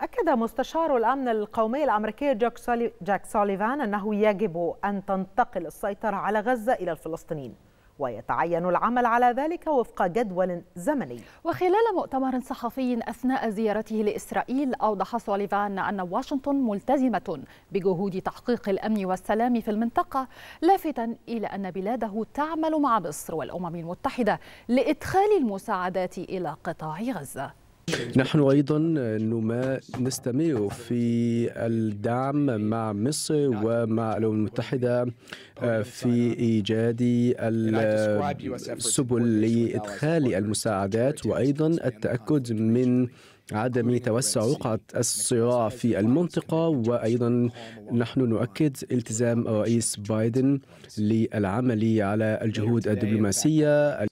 أكد مستشار الأمن القومي الأمريكي جاك, سولي جاك سوليفان أنه يجب أن تنتقل السيطرة على غزة إلى الفلسطينيين ويتعين العمل على ذلك وفق جدول زمني وخلال مؤتمر صحفي أثناء زيارته لإسرائيل أوضح سوليفان أن واشنطن ملتزمة بجهود تحقيق الأمن والسلام في المنطقة لافتا إلى أن بلاده تعمل مع مصر والأمم المتحدة لإدخال المساعدات إلى قطاع غزة نحن أيضا نما نستمع في الدعم مع مصر ومع الأمم المتحدة آه، في إيجاد السبل لإدخال المساعدات وأيضا التأكد من عدم توسع رقعة الصراع في المنطقة وأيضا نحن نؤكد التزام الرئيس بايدن للعمل على الجهود الدبلوماسية